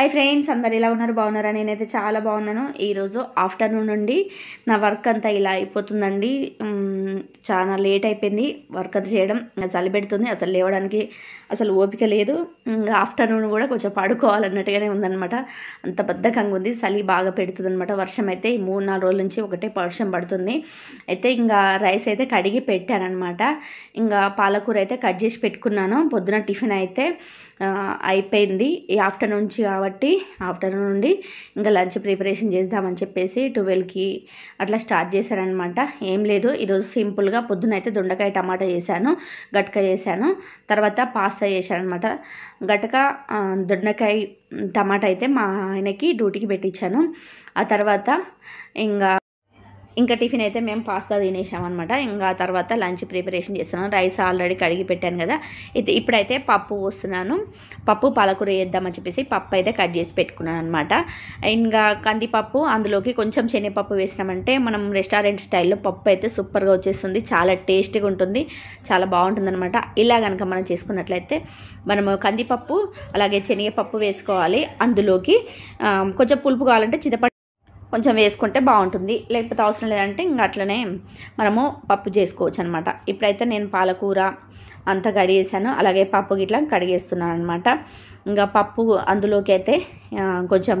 hi friends అందరు ఎలా ఉన్నారు బాగున్నారా నేనైతే చాలా బాగున్నాను ఈరోజు ఆఫ్టర్నూన్ నుండి నా వర్క్ అంతా ఇలా అయిపోతుందండి చాలా లేట్ అయిపోయింది వర్క్ అంతా చేయడం చలి పెడుతుంది అసలు లేవడానికి అసలు ఓపిక లేదు ఆఫ్టర్నూన్ కూడా కొంచెం పడుకోవాలన్నట్టుగానే ఉందనమాట అంత బద్దకంగా ఉంది చలి బాగా పెడుతుంది అనమాట వర్షం అయితే మూడు నాలుగు రోజుల నుంచి ఒకటే వర్షం పడుతుంది అయితే ఇంకా రైస్ అయితే కడిగి పెట్టానమాట ఇంకా పాలకూర అయితే కట్ చేసి పెట్టుకున్నాను పొద్దున టిఫిన్ అయితే అయిపోయింది ఈ ఆఫ్టర్నూన్ నుంచి కాబట్టి ఆఫ్టర్నూన్ నుండి ఇంకా లంచ్ ప్రిపరేషన్ చేద్దామని చెప్పేసి ట్వెల్వ్కి అట్లా స్టార్ట్ చేశారనమాట ఏం లేదు ఈరోజు సింపుల్గా పొద్దునైతే దొండకాయ టమాటా చేశాను గట్క చేశాను తర్వాత పాస్తా అనమాట గటక దొండకాయ టమాటా అయితే మా ఆయనకి డ్యూటీకి పెట్టించాను ఆ తర్వాత ఇంకా ఇంకా టిఫిన్ అయితే మేము పాస్తా తినేసామన్నమాట ఇంకా తర్వాత లంచ్ ప్రిపరేషన్ చేస్తున్నాను రైస్ ఆల్రెడీ కడిగి పెట్టాను కదా ఇది ఇప్పుడైతే పప్పు పోస్తున్నాను పప్పు పాలకూర వేద్దామని చెప్పేసి పప్పు అయితే కట్ చేసి పెట్టుకున్నాను అనమాట ఇంకా కందిపప్పు అందులోకి కొంచెం శనగపప్పు వేసినామంటే మనం రెస్టారెంట్ స్టైల్లో పప్పు అయితే సూపర్గా వచ్చేస్తుంది చాలా టేస్టీగా ఉంటుంది చాలా బాగుంటుంది అనమాట ఇలా కనుక మనం చేసుకున్నట్లయితే మనము కందిపప్పు అలాగే శనగపప్పు వేసుకోవాలి అందులోకి కొంచెం పులుపు కావాలంటే చింతపండు కొంచెం వేసుకుంటే బాగుంటుంది లేకపోతే అవసరం లేదంటే ఇంకా అట్లనే మనము పప్పు చేసుకోవచ్చు అనమాట ఇప్పుడైతే నేను పాలకూర అంతా కడిగేసాను అలాగే పప్పు గిట్లా కడిగేస్తున్నాను అనమాట ఇంకా పప్పు అందులోకి అయితే కొంచెం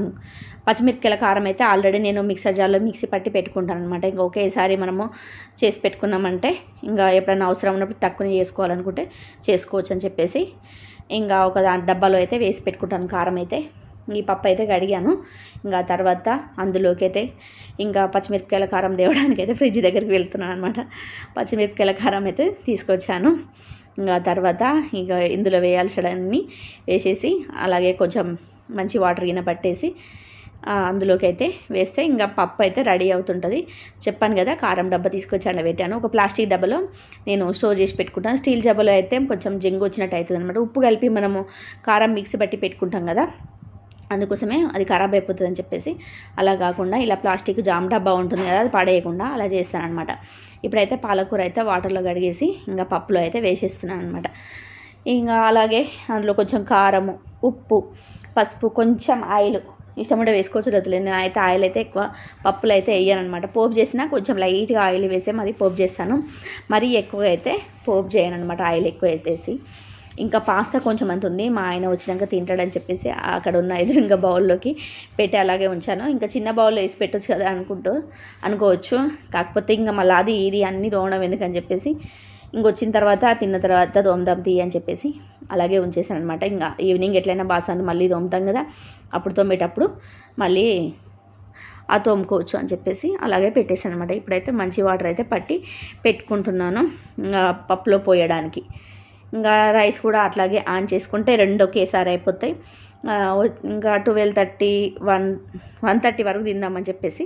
పచ్చిమిరపకాయల కారం అయితే ఆల్రెడీ నేను మిక్సర్ జార్లో మిక్సీ పట్టి పెట్టుకుంటాను అనమాట ఇంకా ఒకేసారి మనము చేసి పెట్టుకున్నామంటే ఇంకా ఎప్పుడైనా అవసరం ఉన్నప్పుడు తక్కువ చేసుకోవాలనుకుంటే చేసుకోవచ్చు అని చెప్పేసి ఇంకా ఒక డబ్బాలో అయితే వేసి పెట్టుకుంటాను కారం అయితే ఈ పప్పు అయితే కడిగాను ఇంకా తర్వాత అందులోకి అయితే ఇంకా పచ్చిమిరపకాయల కారం తేవడానికి అయితే ఫ్రిడ్జ్ దగ్గరికి వెళ్తున్నాను అనమాట పచ్చిమిరపకాయల కారం అయితే తీసుకొచ్చాను ఇంకా తర్వాత ఇంకా ఇందులో వేయాల్సిన వేసేసి అలాగే కొంచెం మంచి వాటర్ గిన పట్టేసి అందులోకి అయితే వేస్తే ఇంకా పప్పు అయితే రెడీ అవుతుంటుంది చెప్పాను కదా కారం డబ్బా తీసుకొచ్చి అలా పెట్టాను ఒక ప్లాస్టిక్ డబ్బాలో నేను స్టోర్ చేసి పెట్టుకుంటాను స్టీల్ డబ్బాలో అయితే కొంచెం జింగు వచ్చినట్టు అవుతుంది అనమాట ఉప్పు కలిపి మనము కారం మిక్సీ బట్టి పెట్టుకుంటాం కదా అందుకోసమే అది ఖరాబ్ అయిపోతుంది అని చెప్పేసి అలా కాకుండా ఇలా ప్లాస్టిక్ జామ్ డబ్బా ఉంటుంది కదా అది పడేయకుండా అలా చేస్తానమాట ఇప్పుడైతే పాలకూర అయితే వాటర్లో కడిగేసి ఇంకా పప్పులో అయితే వేసేస్తున్నాను అనమాట ఇంకా అలాగే అందులో కొంచెం కారము ఉప్పు పసుపు కొంచెం ఆయిల్ ఇష్టం ఉంటే వేసుకోవచ్చు వదిలేదు నేను అయితే ఆయిల్ అయితే ఎక్కువ పప్పులు అయితే వేయను అనమాట పోపు చేసినా కొంచెం లైట్గా ఆయిల్ వేసే మరీ పోపు చేస్తాను మరీ ఎక్కువ అయితే పోపు చేయను అనమాట ఆయిల్ ఎక్కువ వేసేసి ఇంకా పాస్తా కొంచెం అంత ఉంది మా ఆయన వచ్చినాక తింటాడని చెప్పేసి అక్కడ ఉన్న ఎదురుంగ బౌల్లోకి పెట్టి అలాగే ఉంచాను ఇంకా చిన్న బౌల్లో వేసి పెట్టచ్చు కదా అనుకుంటూ అనుకోవచ్చు కాకపోతే ఇంకా మళ్ళీ అది ఇది అన్ని తోమడం ఎందుకని చెప్పేసి ఇంకొచ్చిన తర్వాత తిన్న తర్వాత తోమదాం తీ అని చెప్పేసి అలాగే ఉంచేసాను అనమాట ఇంకా ఈవినింగ్ ఎట్లయినా బాసాను మళ్ళీ తోముతాం కదా అప్పుడు తోమేటప్పుడు మళ్ళీ ఆ తోముకోవచ్చు అని చెప్పేసి అలాగే పెట్టేసాను అనమాట ఇప్పుడైతే మంచి వాటర్ అయితే పట్టి పెట్టుకుంటున్నాను పప్పులో పోయడానికి ఇంకా రైస్ కూడా అట్లాగే ఆన్ చేసుకుంటే రెండు ఒకేసారి అయిపోతాయి ఇంకా twelve thirty one one thirty వరకు తిందామని చెప్పేసి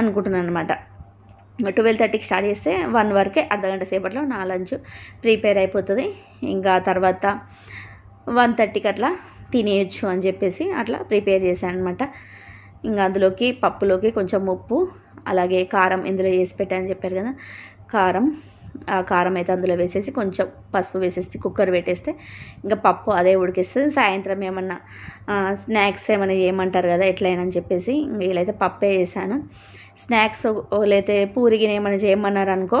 అనుకుంటున్నాను అనమాట ట్వెల్వ్ థర్టీకి స్టార్ట్ చేస్తే వన్ వరకే అర్ధగంట సేపట్లో నా లంచ్ ప్రిపేర్ అయిపోతుంది ఇంకా తర్వాత వన్ థర్టీకి అట్లా తినేయచ్చు అని చెప్పేసి అట్లా ప్రిపేర్ చేశాను అనమాట ఇంకా అందులోకి పప్పులోకి కొంచెం ఉప్పు అలాగే కారం ఇందులో వేసి పెట్టాను చెప్పారు కదా కారం ఆ కారం అయితే అందులో వేసేసి కొంచెం పసుపు వేసేసి కుక్కర్ పెట్టేస్తే ఇంకా పప్పు అదే ఉడికేస్తుంది సాయంత్రం ఏమన్నా స్నాక్స్ ఏమైనా ఏమంటారు కదా ఎట్లయినా అని చెప్పేసి వీలైతే పప్పే చేశాను స్నాక్స్ లేతే పూరిగిన ఏమైనా చేయమన్నారు అనుకో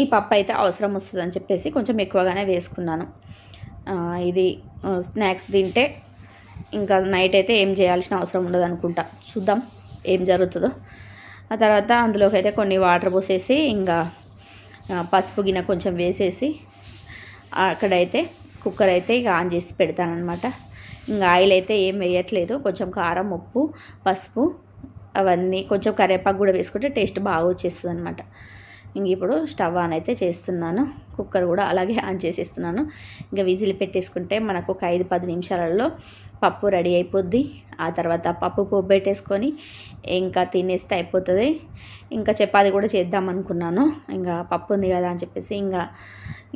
ఈ పప్పు అయితే అవసరం వస్తుంది అని చెప్పేసి కొంచెం ఎక్కువగానే వేసుకున్నాను ఇది స్నాక్స్ తింటే ఇంకా నైట్ అయితే ఏం చేయాల్సిన అవసరం ఉండదు అనుకుంటా చూద్దాం ఏం జరుగుతుందో ఆ తర్వాత అందులోకి అయితే కొన్ని వాటర్ పోసేసి ఇంకా పసుపు గిన్నె కొంచెం వేసేసి అక్కడైతే కుక్కర్ అయితే ఇక ఆన్ చేసి పెడతానమాట ఇంకా ఆయిల్ అయితే ఏం వేయట్లేదు కొంచెం కారం ఉప్పు పసుపు అవన్నీ కొంచెం కరివేపాకు కూడా వేసుకుంటే టేస్ట్ బాగా వచ్చేస్తుంది అనమాట ఇంక ఇప్పుడు స్టవ్ ఆన్ అయితే చేస్తున్నాను కుక్కర్ కూడా అలాగే ఆన్ చేసేస్తున్నాను ఇంకా విజిల్ పెట్టేసుకుంటే మనకు ఒక ఐదు పది నిమిషాలలో పప్పు రెడీ అయిపోద్ది ఆ తర్వాత పప్పు పోపు పెట్టేసుకొని ఇంకా తినేస్తే అయిపోతుంది ఇంకా చపాతి కూడా చేద్దాం అనుకున్నాను ఇంకా పప్పు ఉంది కదా అని చెప్పేసి ఇంకా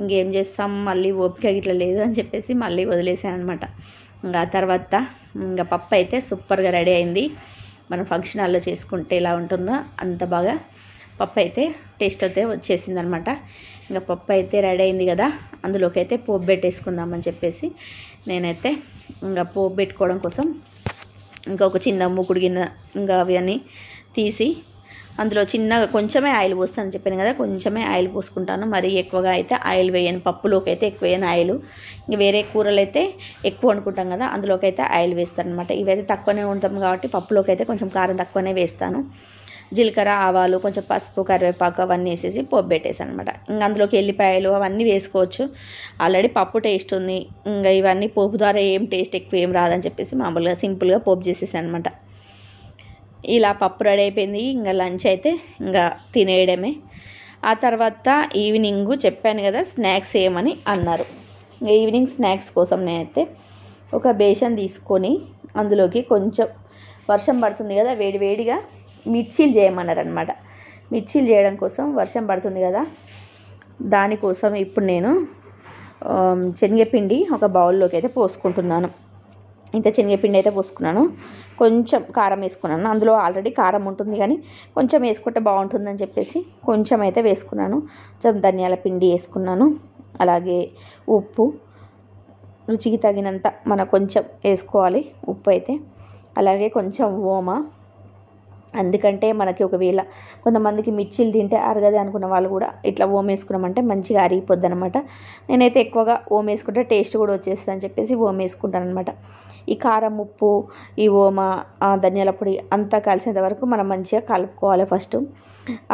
ఇంకేం చేస్తాం మళ్ళీ ఓపిక ఇట్లా లేదు అని చెప్పేసి మళ్ళీ వదిలేసాను అనమాట ఇంకా తర్వాత ఇంకా పప్పు అయితే సూపర్గా రెడీ అయింది మనం ఫంక్షన్ హాల్లో చేసుకుంటే ఎలా ఉంటుందో అంత బాగా పప్పు అయితే టేస్ట్ అయితే వచ్చేసింది అనమాట ఇంకా పప్పు అయితే రెడీ అయింది కదా అందులోకి అయితే పోపు పెట్టేసుకుందామని చెప్పేసి నేనైతే ఇంకా పోపు పెట్టుకోవడం కోసం ఇంకా ఒక చిన్న మూకుడు గిన్నె ఇంకా అవన్నీ తీసి అందులో చిన్నగా కొంచెమే ఆయిల్ పోస్తాను చెప్పాను కదా కొంచెమే ఆయిల్ పోసుకుంటాను మరీ ఎక్కువగా అయితే ఆయిల్ వేయను పప్పులోకి అయితే ఎక్కువ వేయను ఆయిల్ ఇంకా వేరే కూరలు అయితే ఎక్కువ అనుకుంటాం కదా అందులోకి అయితే ఆయిల్ వేస్తాను అనమాట ఇవైతే తక్కువనే ఉంటాం కాబట్టి పప్పులోకి అయితే కొంచెం కారం తక్కువనే వేస్తాను జీలకర్ర ఆవాలు కొంచెం పసుపు కరివేపాకు అవన్నీ వేసేసి పోపు పెట్టేసాను అనమాట ఇంకా అందులోకి వెల్లిపాయలు అవన్నీ వేసుకోవచ్చు ఆల్రెడీ పప్పు టేస్ట్ ఉంది ఇంకా ఇవన్నీ పోపు ద్వారా ఏం టేస్ట్ ఎక్కువ ఏం రాదని చెప్పేసి మామూలుగా సింపుల్గా పోపు చేసేసాను అనమాట ఇలా పప్పు రెడీ అయిపోయింది ఇంకా లంచ్ అయితే ఇంకా తినేయడమే ఆ తర్వాత ఈవినింగ్ చెప్పాను కదా స్నాక్స్ ఏమని అన్నారు ఇంకా ఈవినింగ్ స్నాక్స్ కోసం నేనైతే ఒక బేషన్ తీసుకొని అందులోకి కొంచెం వర్షం పడుతుంది కదా వేడివేడిగా మిర్చీలు చేయమన్నారు అనమాట మిర్చీలు చేయడం కోసం వర్షం పడుతుంది కదా దానికోసం ఇప్పుడు నేను శనగపిండి ఒక బౌల్లోకి అయితే పోసుకుంటున్నాను ఇంత శనగపిండి అయితే పోసుకున్నాను కొంచెం కారం వేసుకున్నాను అందులో ఆల్రెడీ కారం ఉంటుంది కానీ కొంచెం వేసుకుంటే బాగుంటుందని చెప్పేసి కొంచెం అయితే వేసుకున్నాను కొంచెం ధనియాల పిండి వేసుకున్నాను అలాగే ఉప్పు రుచికి తగినంత మన కొంచెం వేసుకోవాలి ఉప్పు అయితే అలాగే కొంచెం ఓమ అందుకంటే మనకి ఒకవేళ కొంతమందికి మిర్చిలు తింటే అరగదు అనుకున్న వాళ్ళు కూడా ఇట్లా వేసుకున్నామంటే మంచిగా అరిగిపోద్ది అనమాట నేనైతే ఎక్కువగా వేసుకుంటే టేస్ట్ కూడా వచ్చేస్తుంది అని చెప్పేసి వేసుకుంటాను అనమాట ఈ కారం ఉప్పు ఈ ఓమ ధనియాల పొడి అంతా కలిసేంత వరకు మనం మంచిగా కలుపుకోవాలి ఫస్ట్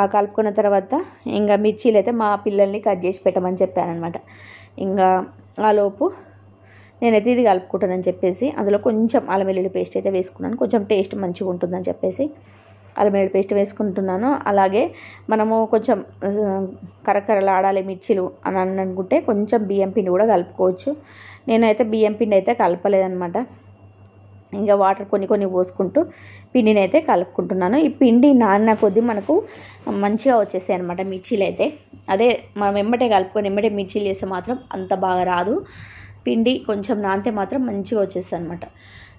ఆ కలుపుకున్న తర్వాత ఇంకా మిర్చీలు అయితే మా పిల్లల్ని కట్ చేసి పెట్టమని చెప్పాను అనమాట ఇంకా ఆలోపు నేనైతే ఇది కలుపుకుంటానని చెప్పేసి అందులో కొంచెం అల్లం వెల్లుల్లి పేస్ట్ అయితే వేసుకున్నాను కొంచెం టేస్ట్ మంచిగా ఉంటుందని చెప్పేసి అల్లం పేస్ట్ వేసుకుంటున్నాను అలాగే మనము కొంచెం కరకరలాడాలి మిర్చిలు అని అనుకుంటే కొంచెం బియ్యం పిండి కూడా కలుపుకోవచ్చు నేనైతే బియ్యం పిండి అయితే కలపలేదనమాట ఇంకా వాటర్ కొన్ని కొన్ని పోసుకుంటూ పిండిని అయితే కలుపుకుంటున్నాను ఈ పిండి నాన్న కొద్దీ మనకు మంచిగా వచ్చేస్తాయి అనమాట మిర్చీలు అయితే అదే మనం ఎమ్మటే కలుపుకొని ఎమ్మటే మిర్చీలు చేస్తే మాత్రం అంత బాగా రాదు పిండి కొంచెం నానితే మాత్రం మంచిగా వచ్చేస్తాయి అనమాట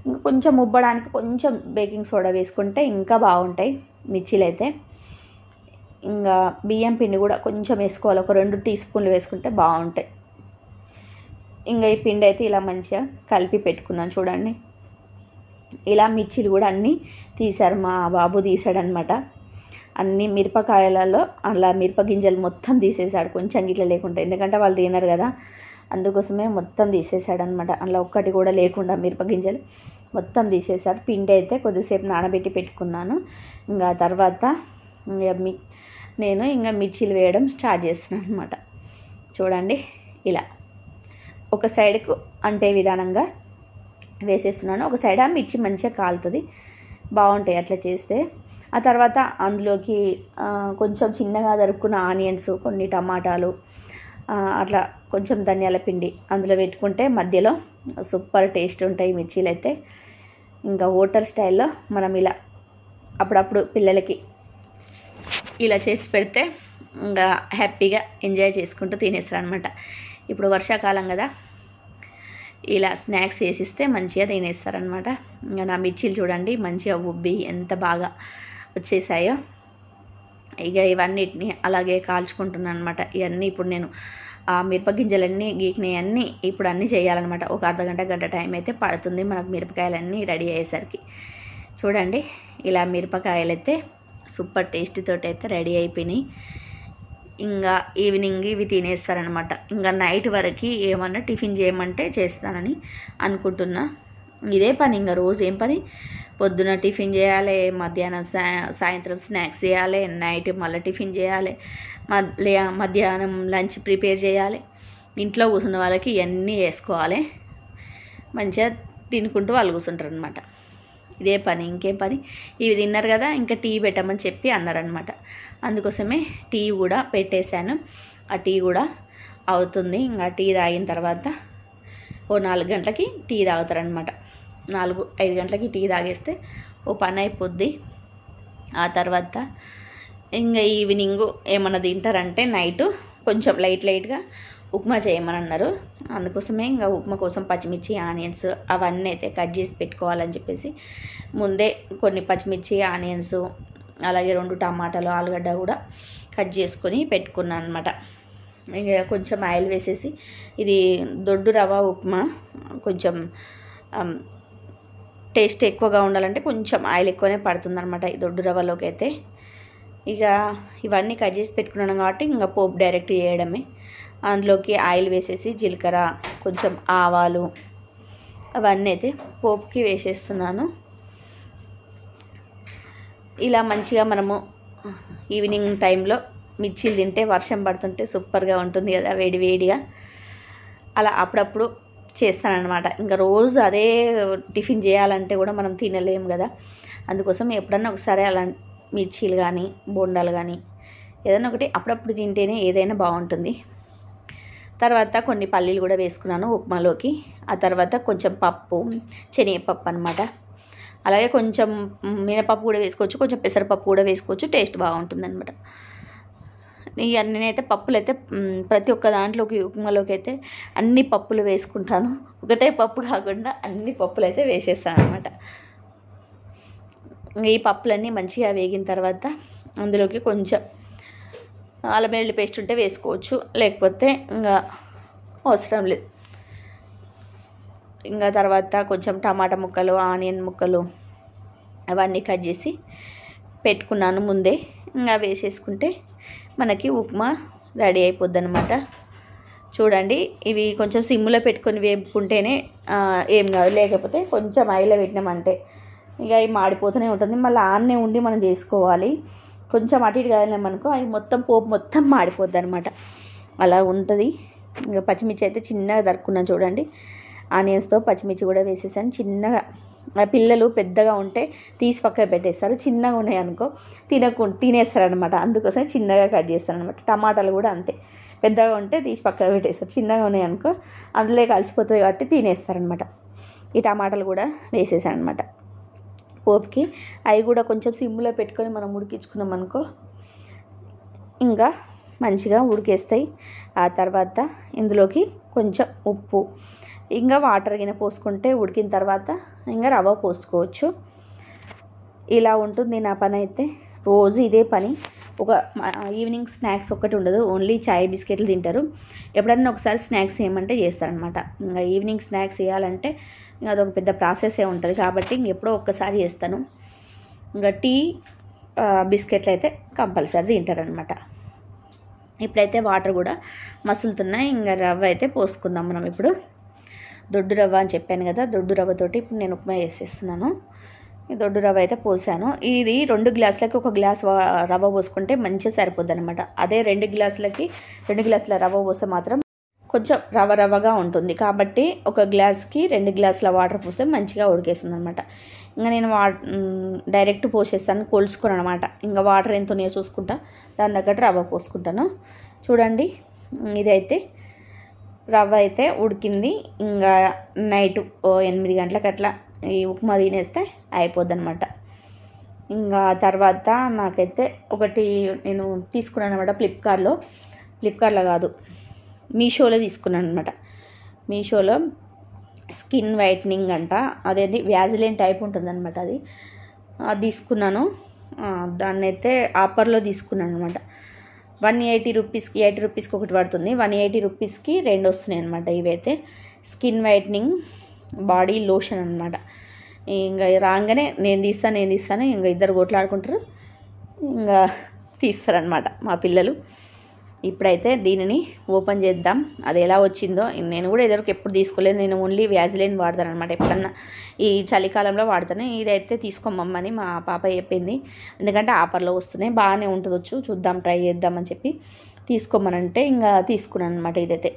ఇంకా కొంచెం ఉబ్బడానికి కొంచెం బేకింగ్ సోడా వేసుకుంటే ఇంకా బాగుంటాయి మిర్చిలు అయితే ఇంకా బియ్యం పిండి కూడా కొంచెం వేసుకోవాలి ఒక రెండు టీ స్పూన్లు వేసుకుంటే బాగుంటాయి ఇంకా ఈ పిండి అయితే ఇలా మంచిగా కలిపి పెట్టుకున్నాను చూడండి ఇలా మిర్చిలు కూడా అన్నీ తీశారు మా బాబు తీశాడనమాట అన్ని మిరపకాయలలో అలా మిరప గింజలు మొత్తం తీసేశాడు కొంచెం గిట్ల లేకుండా ఎందుకంటే వాళ్ళు తినరు కదా అందుకోసమే మొత్తం తీసేసాడనమాట అందులో ఒక్కటి కూడా లేకుండా మిరప గింజలు మొత్తం తీసేసాడు పిండి అయితే కొద్దిసేపు నానబెట్టి పెట్టుకున్నాను ఇంకా తర్వాత ఇంకా నేను ఇంకా మిర్చీలు వేయడం స్టార్ట్ చేస్తున్నాను అనమాట చూడండి ఇలా ఒక సైడ్కు అంటే విధానంగా వేసేస్తున్నాను ఒక సైడ్ మిర్చి మంచిగా కాలుతుంది బాగుంటాయి అట్లా చేస్తే ఆ తర్వాత అందులోకి కొంచెం చిన్నగా దొరుకుతున్న ఆనియన్స్ కొన్ని టమాటాలు అట్లా కొంచెం ధనియాల పిండి అందులో పెట్టుకుంటే మధ్యలో సూపర్ టేస్ట్ ఉంటాయి మిర్చీలు అయితే ఇంకా హోటల్ స్టైల్లో మనం ఇలా అప్పుడప్పుడు పిల్లలకి ఇలా చేసి పెడితే ఇంకా హ్యాపీగా ఎంజాయ్ చేసుకుంటూ తినేస్తారు అనమాట ఇప్పుడు వర్షాకాలం కదా ఇలా స్నాక్స్ వేసిస్తే మంచిగా తినేస్తారనమాట ఇంకా నా మిర్చీలు చూడండి మంచిగా ఉబ్బి ఎంత బాగా వచ్చేసాయో ఇక ఇవన్నిటిని అలాగే కాల్చుకుంటున్నాను అనమాట ఇవన్నీ ఇప్పుడు నేను ఆ మిరపగింజలన్నీ అన్నీ ఇప్పుడు అన్నీ చేయాలన్నమాట ఒక అర్ధ గంట గంట టైం అయితే పడుతుంది మనకు మిరపకాయలన్నీ రెడీ అయ్యేసరికి చూడండి ఇలా మిరపకాయలు అయితే సూపర్ టేస్టీతో అయితే రెడీ అయిపోయినాయి ఇంకా ఈవినింగ్ ఇవి తినేస్తారనమాట ఇంకా నైట్ వరకు ఏమన్నా టిఫిన్ చేయమంటే చేస్తానని అనుకుంటున్నా ఇదే పని ఇంకా రోజు ఏం పని పొద్దున టిఫిన్ చేయాలి మధ్యాహ్నం సాయంత్రం స్నాక్స్ చేయాలి నైట్ మళ్ళీ టిఫిన్ చేయాలి మధ్యాహ్నం లంచ్ ప్రిపేర్ చేయాలి ఇంట్లో కూర్చున్న వాళ్ళకి ఇవన్నీ వేసుకోవాలి మంచిగా తినుకుంటూ వాళ్ళు కూర్చుంటారు అనమాట ఇదే పని ఇంకేం పని ఇవి తిన్నారు కదా ఇంకా టీ పెట్టమని చెప్పి అన్నారనమాట అందుకోసమే టీ కూడా పెట్టేశాను ఆ టీ కూడా అవుతుంది ఇంకా టీ తాగిన తర్వాత ఓ నాలుగు గంటలకి టీ తాగుతారనమాట నాలుగు ఐదు గంటలకి టీ తాగేస్తే ఓ పని అయిపోద్ది ఆ తర్వాత ఇంకా ఈవినింగ్ ఏమన్నా తింటారంటే నైట్ కొంచెం లైట్ లైట్గా ఉప్మా చేయమని అన్నారు అందుకోసమే ఇంకా ఉప్మా కోసం పచ్చిమిర్చి ఆనియన్స్ అవన్నీ అయితే కట్ చేసి పెట్టుకోవాలని చెప్పేసి ముందే కొన్ని పచ్చిమిర్చి ఆనియన్స్ అలాగే రెండు టమాటాలు ఆలుగడ్డ కూడా కట్ చేసుకొని పెట్టుకున్నాను అనమాట ఇంకా కొంచెం ఆయిల్ వేసేసి ఇది దొడ్డు రవ్వ ఉప్మా కొంచెం టేస్ట్ ఎక్కువగా ఉండాలంటే కొంచెం ఆయిల్ ఎక్కువనే పడుతుంది అనమాట ఈ దొడ్డు రవ్వలోకి అయితే ఇక ఇవన్నీ కట్ చేసి పెట్టుకున్నాను కాబట్టి ఇంకా పోపు డైరెక్ట్ చేయడమే అందులోకి ఆయిల్ వేసేసి జీలకర్ర కొంచెం ఆవాలు అవన్నీ అయితే పోపుకి వేసేస్తున్నాను ఇలా మంచిగా మనము ఈవినింగ్ టైంలో మిర్చిలు తింటే వర్షం పడుతుంటే సూపర్గా ఉంటుంది కదా వేడి వేడిగా అలా అప్పుడప్పుడు చేస్తానన్నమాట ఇంకా రోజు అదే టిఫిన్ చేయాలంటే కూడా మనం తినలేము కదా అందుకోసం ఎప్పుడన్నా ఒకసారి అలా మిర్చీలు కానీ బొండాలు కానీ ఏదైనా ఒకటి అప్పుడప్పుడు తింటేనే ఏదైనా బాగుంటుంది తర్వాత కొన్ని పల్లీలు కూడా వేసుకున్నాను ఉప్మాలోకి ఆ తర్వాత కొంచెం పప్పు శనగపప్పు అనమాట అలాగే కొంచెం మినపప్పు కూడా వేసుకోవచ్చు కొంచెం పెసరపప్పు కూడా వేసుకోవచ్చు టేస్ట్ బాగుంటుంది అనమాట నేనైతే పప్పులు అయితే ప్రతి ఒక్క దాంట్లోకి ఉప్మాలోకి అయితే అన్ని పప్పులు వేసుకుంటాను ఒకటే పప్పు కాకుండా అన్ని పప్పులు అయితే వేసేస్తాను అనమాట ఈ పప్పులన్నీ మంచిగా వేగిన తర్వాత అందులోకి కొంచెం అల్లం పేస్ట్ ఉంటే వేసుకోవచ్చు లేకపోతే ఇంకా అవసరం లేదు ఇంకా తర్వాత కొంచెం టమాటా ముక్కలు ఆనియన్ ముక్కలు అవన్నీ కట్ చేసి పెట్టుకున్నాను ముందే ఇంకా వేసేసుకుంటే మనకి ఉప్మా రెడీ అయిపోద్ది అనమాట చూడండి ఇవి కొంచెం సిమ్లో పెట్టుకొని వేపుకుంటేనే ఏం కాదు లేకపోతే కొంచెం ఆయిల్ పెట్టినామంటే ఇక అవి మాడిపోతూనే ఉంటుంది మళ్ళీ ఆన్నే ఉండి మనం చేసుకోవాలి కొంచెం అటు ఇటు కదలేమనుకో అవి మొత్తం పోపు మొత్తం మాడిపోద్ది అనమాట అలా ఉంటుంది ఇంకా పచ్చిమిర్చి అయితే చిన్నగా దరుక్కున్నాను చూడండి ఆనియన్స్తో పచ్చిమిర్చి కూడా వేసేసాను చిన్నగా పిల్లలు పెద్దగా ఉంటే తీసి పక్కన పెట్టేస్తారు చిన్నగా ఉన్నాయి అనుకో తినకు అనమాట అందుకోసం చిన్నగా కట్ చేస్తారు అనమాట టమాటాలు కూడా అంతే పెద్దగా ఉంటే తీసి పక్కన పెట్టేస్తారు చిన్నగా ఉన్నాయి అనుకో అందులో కలిసిపోతుంది కాబట్టి తినేస్తారనమాట ఈ టమాటాలు కూడా వేసేసాను అనమాట పోపుకి అవి కూడా కొంచెం సిమ్లో పెట్టుకొని మనం ఉడికించుకున్నాం అనుకో ఇంకా మంచిగా ఉడికేస్తాయి ఆ తర్వాత ఇందులోకి కొంచెం ఉప్పు ఇంకా వాటర్ గిన్నె పోసుకుంటే ఉడికిన తర్వాత ఇంకా రవ్వ పోసుకోవచ్చు ఇలా ఉంటుంది నా పని అయితే రోజు ఇదే పని ఒక ఈవినింగ్ స్నాక్స్ ఒక్కటి ఉండదు ఓన్లీ చాయ్ బిస్కెట్లు తింటారు ఎప్పుడన్నా ఒకసారి స్నాక్స్ చేయమంటే చేస్తారనమాట ఇంకా ఈవినింగ్ స్నాక్స్ చేయాలంటే ఇంకా అదొక పెద్ద ప్రాసెసే ఉంటుంది కాబట్టి ఎప్పుడో ఒక్కసారి చేస్తాను ఇంకా టీ బిస్కెట్లు అయితే కంపల్సరీ తింటారనమాట ఇప్పుడైతే వాటర్ కూడా మసులుతున్నాయి ఇంకా రవ్వ అయితే పోసుకుందాం మనం ఇప్పుడు దొడ్డు రవ్వ అని చెప్పాను కదా దొడ్డు రవ్వతోటి ఇప్పుడు నేను ఉప్మా వేసేస్తున్నాను ఈ దొడ్డు రవ్వ అయితే పోసాను ఇది రెండు గ్లాసులకి ఒక గ్లాస్ రవ్వ పోసుకుంటే మంచిగా సరిపోద్ది అనమాట అదే రెండు గ్లాసులకి రెండు గ్లాసుల రవ్వ పోస్తే మాత్రం కొంచెం రవ్వ రవ్వగా ఉంటుంది కాబట్టి ఒక గ్లాస్కి రెండు గ్లాసుల వాటర్ పోస్తే మంచిగా ఉడికేస్తుంది అనమాట ఇంకా నేను వా డైరెక్ట్ పోసేస్తాను కొలుసుకుని అనమాట ఇంకా వాటర్ ఎంత ఉన్నాయో చూసుకుంటా దాని తగ్గట్టు రవ్వ పోసుకుంటాను చూడండి ఇదైతే రవ్వ అయితే ఉడికింది ఇంకా నైట్ ఓ ఎనిమిది గంటలకు అట్లా ఈ ఉప్మా తినేస్తే అయిపోద్ది అనమాట ఇంకా తర్వాత నాకైతే ఒకటి నేను తీసుకున్నాను అనమాట ఫ్లిప్కార్ట్లో ఫ్లిప్కార్ట్లో కాదు మీషోలో తీసుకున్నాను అనమాట మీషోలో స్కిన్ వైట్నింగ్ అంట అదేంటి వ్యాజిలేన్ టైప్ అనమాట అది తీసుకున్నాను దాన్ని అయితే ఆఫర్లో తీసుకున్నాను అనమాట వన్ ఎయిటీ రూపీస్కి ఎయిటీ రూపీస్కి ఒకటి పడుతుంది వన్ ఎయిటీ రూపీస్కి రెండు వస్తున్నాయి అనమాట ఇవైతే స్కిన్ వైట్నింగ్ బాడీ లోషన్ అనమాట ఇంకా రాగానే నేను తీస్తాను నేను తీస్తాను ఇంకా ఇద్దరు కొట్లాడుకుంటారు ఇంకా తీస్తారనమాట మా పిల్లలు ఇప్పుడైతే దీనిని ఓపెన్ చేద్దాం అది ఎలా వచ్చిందో నేను కూడా ఇదివరకు ఎప్పుడు తీసుకోలేదు నేను ఓన్లీ వ్యాజిలేని వాడతాను అనమాట ఎప్పుడన్నా ఈ చలికాలంలో వాడతాను ఇదైతే తీసుకోమమ్మని మా పాప చెప్పింది ఎందుకంటే ఆఫర్లో వస్తున్నాయి బాగానే ఉంటుందొచ్చు చూద్దాం ట్రై చేద్దామని చెప్పి తీసుకోమనంటే ఇంకా తీసుకున్నాను అనమాట ఇదైతే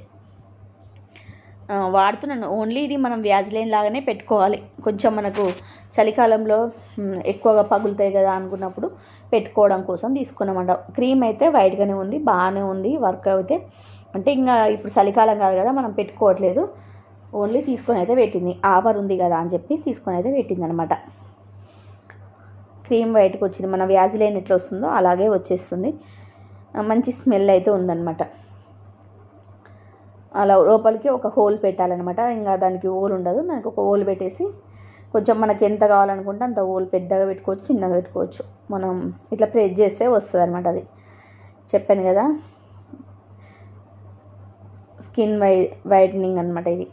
వాడుతున్నాను ఓన్లీ ఇది మనం వ్యాజ్లైన్ లాగానే పెట్టుకోవాలి కొంచెం మనకు చలికాలంలో ఎక్కువగా పగులుతాయి కదా అనుకున్నప్పుడు పెట్టుకోవడం కోసం తీసుకున్నామంట క్రీమ్ అయితే వైట్గానే ఉంది బాగానే ఉంది వర్క్ అయితే అంటే ఇంకా ఇప్పుడు చలికాలం కాదు కదా మనం పెట్టుకోవట్లేదు ఓన్లీ తీసుకొని అయితే పెట్టింది ఆఫర్ ఉంది కదా అని చెప్పి తీసుకొని అయితే పెట్టింది అనమాట క్రీమ్ వైట్కి వచ్చింది మన వ్యాజిలైన్ ఎట్లా వస్తుందో అలాగే వచ్చేస్తుంది మంచి స్మెల్ అయితే ఉందన్నమాట అలా లోపలికి ఒక హోల్ పెట్టాలన్నమాట ఇంకా దానికి హోల్ ఉండదు దానికి ఒక హోల్ పెట్టేసి కొంచెం మనకి ఎంత కావాలనుకుంటే అంత హోల్ పెద్దగా పెట్టుకోవచ్చు చిన్నగా పెట్టుకోవచ్చు మనం ఇట్లా ప్రెస్ చేస్తే వస్తుంది అనమాట అది చెప్పాను కదా స్కిన్ వై వైటనింగ్ అనమాట ఇది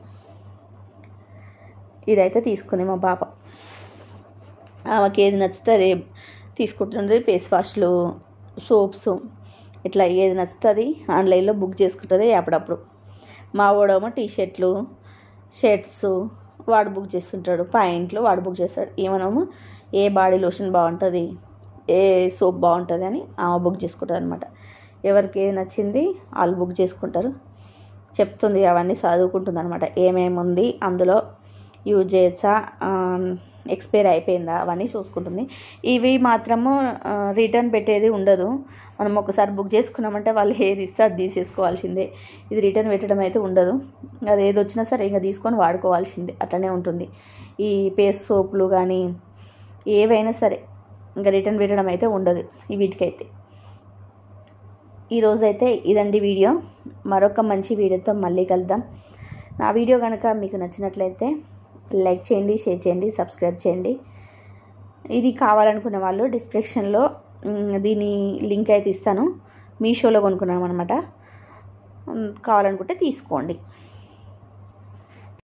ఇదైతే తీసుకుంది మా పాప ఆమెకి ఏది నచ్చితే అది తీసుకుంటుంది ఫేస్ వాష్లు సోప్స్ ఇట్లా ఏది నచ్చుతుంది ఆన్లైన్లో బుక్ చేసుకుంటుంది అప్పుడప్పుడు మా వాడేమో టీ షర్ట్లు షర్ట్స్ వాడు బుక్ చేస్తుంటాడు ప్యాంట్లు వాడు బుక్ చేస్తాడు ఏమనము ఏ బాడీ లోషన్ బాగుంటుంది ఏ సోప్ బాగుంటుంది అని ఆమె బుక్ చేసుకుంటారు అనమాట ఎవరికి ఏది నచ్చింది వాళ్ళు బుక్ చేసుకుంటారు చెప్తుంది అవన్నీ చదువుకుంటుంది అనమాట ఏమేమి ఉంది అందులో యూజ్ చేయొచ్చా ఎక్స్పైర్ అయిపోయిందా అవన్నీ చూసుకుంటుంది ఇవి మాత్రము రిటర్న్ పెట్టేది ఉండదు మనం ఒకసారి బుక్ చేసుకున్నామంటే వాళ్ళు ఏది ఇస్తే అది తీసేసుకోవాల్సిందే ఇది రిటర్న్ పెట్టడం అయితే ఉండదు అది ఏది వచ్చినా సరే ఇంకా తీసుకొని వాడుకోవాల్సిందే అట్లనే ఉంటుంది ఈ పేస్ట్ సోపులు కానీ ఏవైనా సరే ఇంకా రిటర్న్ పెట్టడం అయితే ఉండదు వీటికైతే ఈరోజైతే ఇదండి వీడియో మరొక మంచి వీడియోతో మళ్ళీ కలుద్దాం నా వీడియో కనుక మీకు నచ్చినట్లయితే లైక్ చేయండి షేర్ చేయండి సబ్స్క్రైబ్ చేయండి ఇది కావాలనుకున్న వాళ్ళు డిస్క్రిప్షన్లో దీని లింక్ అయితే ఇస్తాను మీషోలో కొనుక్కున్నాం అనమాట కావాలనుకుంటే తీసుకోండి